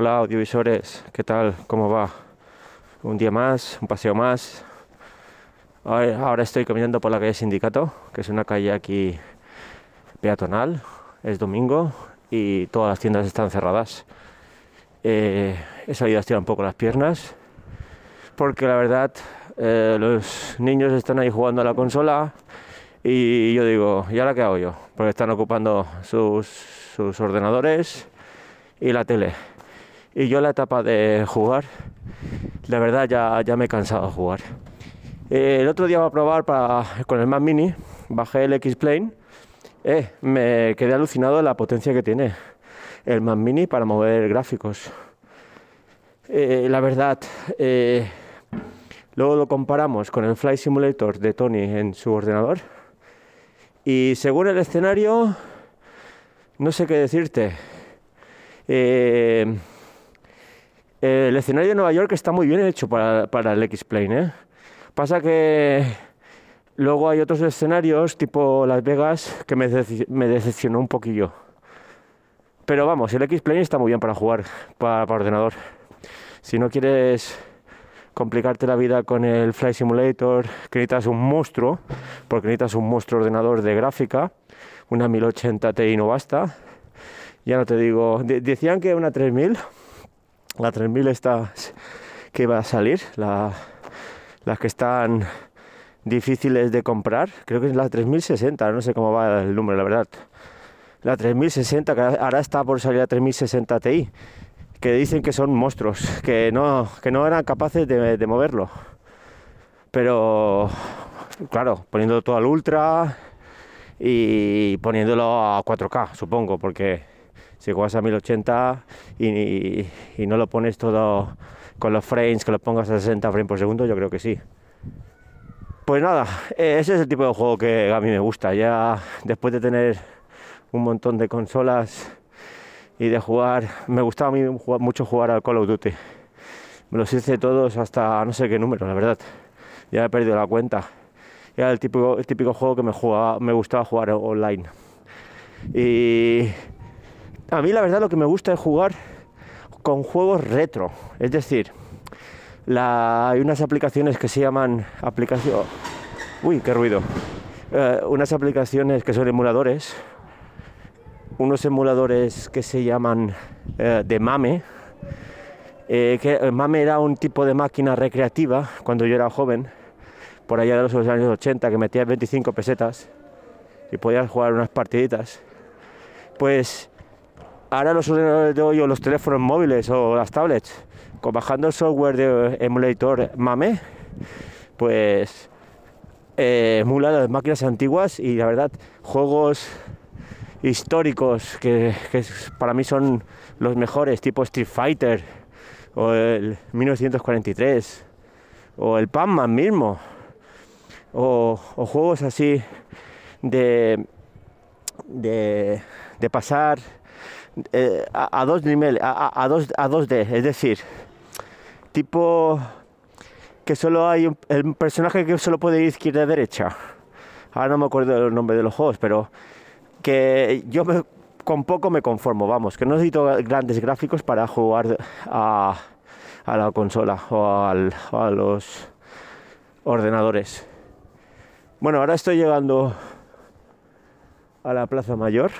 Hola audiovisores, ¿qué tal? ¿Cómo va? Un día más, un paseo más. Ahora estoy caminando por la calle Sindicato, que es una calle aquí peatonal. Es domingo y todas las tiendas están cerradas. Eh, he salido a estirar un poco las piernas porque la verdad eh, los niños están ahí jugando a la consola y yo digo, ¿y ahora qué hago yo? Porque están ocupando sus, sus ordenadores y la tele. Y yo la etapa de jugar, la verdad ya, ya me he cansado de jugar. Eh, el otro día voy a probar para, con el Mac Mini, bajé el X-Plane, eh, me quedé alucinado de la potencia que tiene el Mac Mini para mover gráficos. Eh, la verdad, luego lo comparamos con el Fly Simulator de Tony en su ordenador. Y según el escenario, no sé qué decirte el escenario de Nueva York está muy bien hecho para, para el X-Plane. ¿eh? Pasa que luego hay otros escenarios, tipo Las Vegas, que me, decepcionó un poquillo. Pero vamos, el X-Plane está muy bien para jugar, para, ordenador. Si no quieres complicarte la vida con el Flight Simulator, que necesitas un monstruo, porque necesitas un monstruo ordenador de gráfica, una 1080 Ti no basta. Ya no te digo, decían que una 3000, la 3000 está que va a salir, las que están difíciles de comprar, creo que es la 3060, no sé cómo va el número, la verdad. La 3060, que ahora está por salir la 3060 Ti, que dicen que son monstruos, que no, que no eran capaces de, de moverlo. Pero, claro, poniendo todo al ultra y poniéndolo a 4K, supongo, porque si juegas a 1080 y, no lo pones todo con los frames, que lo pongas a 60 frames por segundo, yo creo que sí. Pues nada, e, ese es el tipo de juego que a mí me gusta. Ya después de tener un montón de consolas y de jugar, me gustaba mucho jugar al Call of Duty. Me los hice todos hasta no sé qué número, la verdad. Ya he perdido la cuenta. Era el típico, el juego que me, jugaba, me gustaba jugar online. Y a mí la verdad lo que me gusta es jugar con juegos retro, es decir, hay unas aplicaciones que se llaman aplicación... Uy, qué ruido. Eh, unas aplicaciones que son emuladores, unos emuladores que se llaman eh, de mame. Eh, que mame era un tipo de máquina recreativa cuando yo era joven, por allá de los años 80, que metías 25 pesetas y podías jugar unas partiditas. Pues Ahora los ordenadores de hoy o los teléfonos móviles o las tablets, con bajando el software de emulator MAME, pues eh, de máquinas antiguas y la verdad, juegos históricos que, para mí son los mejores, tipo Street Fighter o el 1943 o el Pac-Man mismo o, juegos así de, de, de pasar eh, a, dos niveles, a, dos, a 2D, es decir, tipo que solo hay un, personaje que solo puede ir izquierda derecha. Ahora no me acuerdo el nombre de los juegos, pero que yo con poco me conformo, vamos, que no necesito grandes gráficos para jugar a, a la consola o a los ordenadores. Bueno, ahora estoy llegando a la Plaza Mayor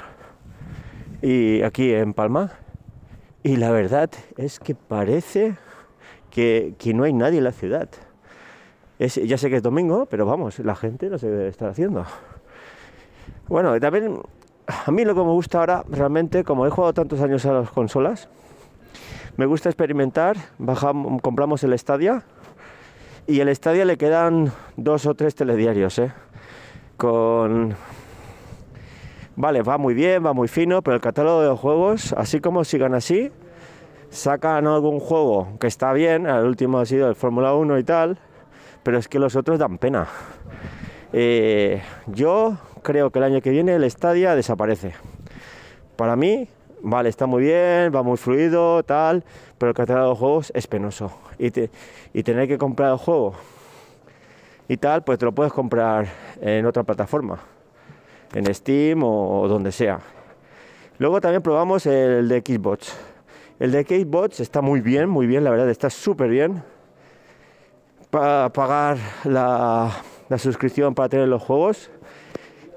y aquí en Palma. Y la verdad es que parece que, no hay nadie en la ciudad. ya sé que es domingo, pero vamos, la gente no se debe estar haciendo. Bueno, también a mí lo que me gusta ahora, realmente, como he jugado tantos años a las consolas, me gusta experimentar. Bajamos, compramos el Stadia y el Stadia le quedan dos o tres telediarios, ¿eh? Con vale, va muy bien, va muy fino, pero el catálogo de juegos, así como sigan así, sacan algún juego que está bien, el último ha sido el Fórmula 1 y tal, pero es que los otros dan pena. Eh, yo creo que el año que viene el Stadia desaparece. Para mí, vale, está muy bien, va muy fluido, tal, pero el catálogo de juegos es penoso. Y, y tener que comprar el juego y tal, pues te lo puedes comprar en otra plataforma en Steam o, donde sea. Luego también probamos el de Xbox. El de Xbox está muy bien, muy bien, la verdad, está súper bien. Para pagar la, suscripción para tener los juegos.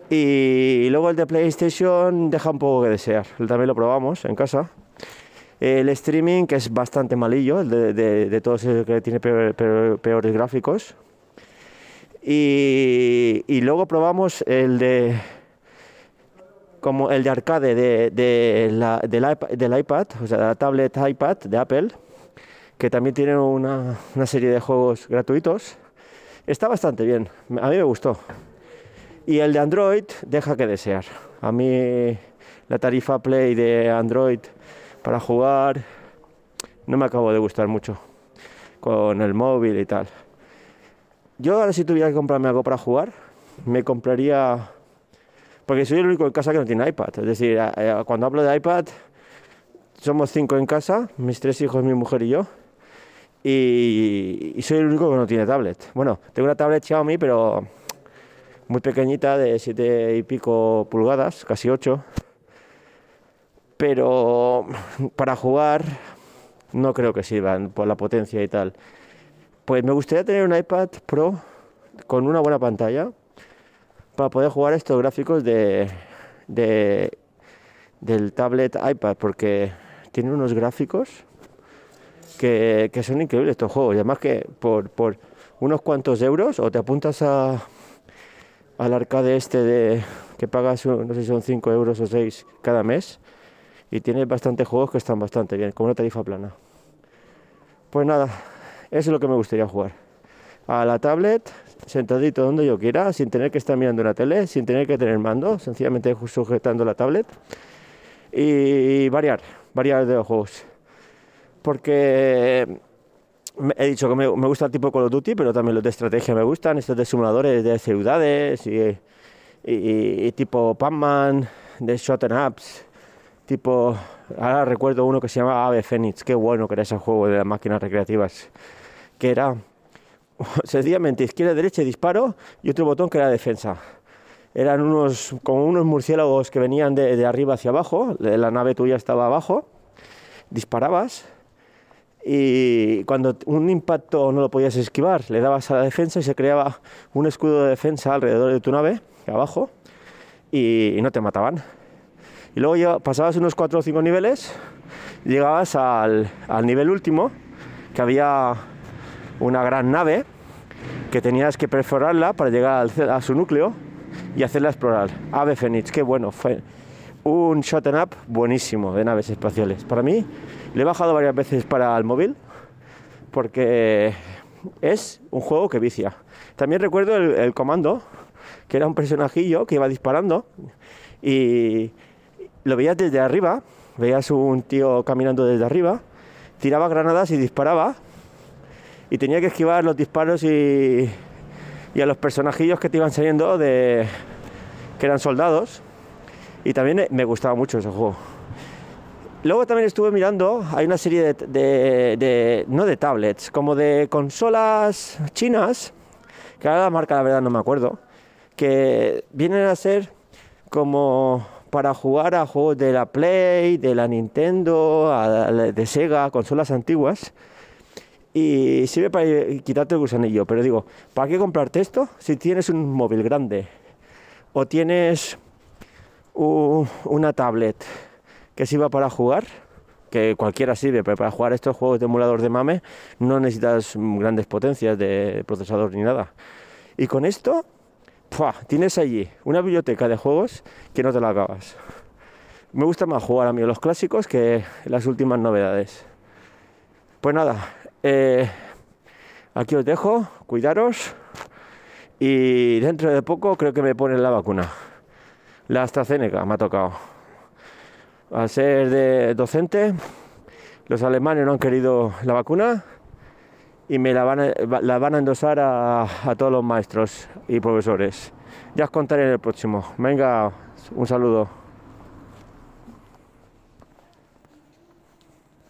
Y luego el de PlayStation deja un poco que desear. También lo probamos en casa. El streaming, que es bastante malillo, el de, todos los que tiene peores gráficos. y, luego probamos el de como el de arcade de, de la, del, iPad, o sea, la tablet iPad de Apple, que también tiene una, una serie de juegos gratuitos. Está bastante bien, a mí me gustó. Y el de Android deja que desear. A mí la tarifa Play de Android para jugar no me acabo de gustar mucho con el móvil y tal. Yo ahora si tuviera que comprarme algo para jugar, me compraría porque soy el único en casa que no tiene iPad. Es decir, cuando hablo de iPad, somos cinco en casa, mis tres hijos, mi mujer y yo, y, soy el único que no tiene tablet. Bueno, tengo una tablet Xiaomi, pero muy pequeñita, de siete y pico pulgadas, casi 8. Pero para jugar no creo que sirvan por la potencia y tal. Pues me gustaría tener un iPad Pro con una buena pantalla, para poder jugar estos gráficos de, del tablet iPad, porque tiene unos gráficos que, son increíbles estos juegos. Y además que por, por unos cuantos euros o te apuntas a, al arcade este de que pagas, no sé si son 5 euros o 6 cada mes, y tiene bastantes juegos que están bastante bien, con una tarifa plana. Pues nada, eso es lo que me gustaría jugar. A la tablet, sentadito donde yo quiera, sin tener que estar mirando una tele, sin tener que tener mando, sencillamente sujetando la tablet y variar, variar de juegos. Porque he dicho que me, gusta el tipo Call of Duty, pero también los de estrategia me gustan, estos de simuladores de ciudades y, tipo Pac-Man, de Shot and Ups, tipo. Ahora recuerdo uno que se llamaba Ave Phoenix, qué bueno que era ese juego de las máquinas recreativas, que era sencillamente izquierda, derecha, disparo y otro botón que era defensa. Eran unos, como unos murciélagos que venían de, arriba hacia abajo, la nave tuya estaba abajo, disparabas y cuando un impacto no lo podías esquivar, le dabas a la defensa y se creaba un escudo de defensa alrededor de tu nave, abajo, y, no te mataban. Y luego ya pasabas unos 4 o 5 niveles, llegabas al, al nivel último, que había una gran nave que tenías que perforarla para llegar a su núcleo y hacerla explorar. Ave Fénix, qué bueno, fue un shot and up buenísimo de naves espaciales. Para mí, le he bajado varias veces para el móvil porque es un juego que vicia. También recuerdo el, el comando, que era un personajillo que iba disparando y lo veías desde arriba, veías un tío caminando desde arriba, tiraba granadas y disparaba y tenía que esquivar los disparos y, y a los personajillos que te iban saliendo de que eran soldados y también me gustaba mucho ese juego. Luego también estuve mirando, hay una serie de, de, no de tablets, como de consolas chinas, que ahora la marca la verdad no me acuerdo, que vienen a ser como para jugar a juegos de la Play, de la Nintendo, de Sega, consolas antiguas, y sirve para quitarte el gusanillo. Pero digo, ¿para qué comprarte esto si tienes un móvil grande? O tienes una tablet que sirva para jugar, que cualquiera sirve, pero para jugar estos juegos de emulador de mame no necesitas grandes potencias de procesador ni nada. Y con esto, tienes allí una biblioteca de juegos que no te la acabas. Me gusta más jugar a mí los clásicos que las últimas novedades. Pues nada, eh, aquí os dejo, cuidaros y dentro de poco creo que me ponen la vacuna. La AstraZeneca me ha tocado. Al ser de docente, los alemanes no han querido la vacuna y me la van a, endosar a todos los maestros y profesores. Ya os contaré en el próximo. Venga, un saludo.